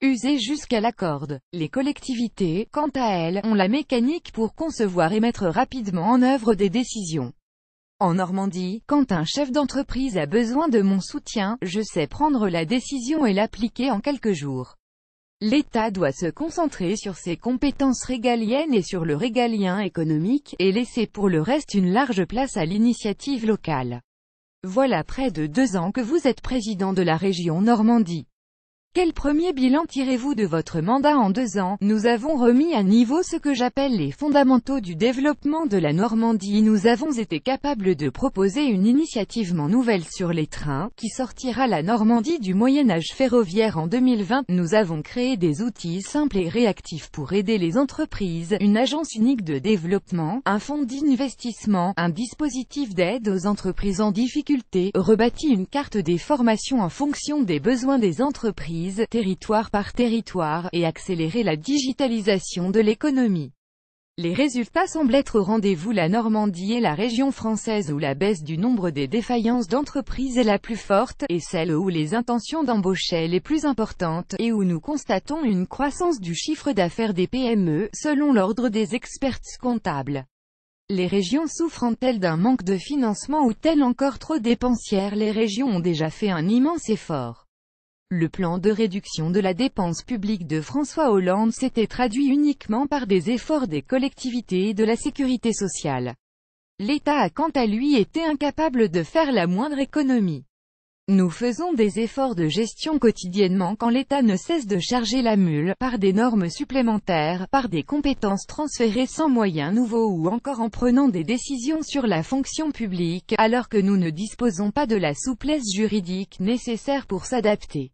User jusqu'à la corde. Les collectivités, quant à elles, ont la mécanique pour concevoir et mettre rapidement en œuvre des décisions. En Normandie, quand un chef d'entreprise a besoin de mon soutien, je sais prendre la décision et l'appliquer en quelques jours. L'État doit se concentrer sur ses compétences régaliennes et sur le régalien économique, et laisser pour le reste une large place à l'initiative locale. Voilà près de deux ans que vous êtes président de la région Normandie. Quel premier bilan tirez-vous de votre mandat en deux ans Nous avons remis à niveau ce que j'appelle les fondamentaux du développement de la Normandie. Nous avons été capables de proposer une initiative nouvelle sur les trains, qui sortira la Normandie du Moyen-Âge ferroviaire en 2020. Nous avons créé des outils simples et réactifs pour aider les entreprises, une agence unique de développement, un fonds d'investissement, un dispositif d'aide aux entreprises en difficulté, rebâti une carte des formations en fonction des besoins des entreprises, territoire par territoire, et accélérer la digitalisation de l'économie. Les résultats semblent être au rendez-vous la Normandie et la région française où la baisse du nombre des défaillances d'entreprises est la plus forte, et celle où les intentions d'embaucher les plus importantes, et où nous constatons une croissance du chiffre d'affaires des PME, selon l'ordre des experts comptables. Les régions souffrent-elles d'un manque de financement ou telles encore trop dépensières Les régions ont déjà fait un immense effort. Le plan de réduction de la dépense publique de François Hollande s'était traduit uniquement par des efforts des collectivités et de la sécurité sociale. L'État a quant à lui été incapable de faire la moindre économie. Nous faisons des efforts de gestion quotidiennement quand l'État ne cesse de charger la mule, par des normes supplémentaires, par des compétences transférées sans moyens nouveaux ou encore en prenant des décisions sur la fonction publique, alors que nous ne disposons pas de la souplesse juridique nécessaire pour s'adapter.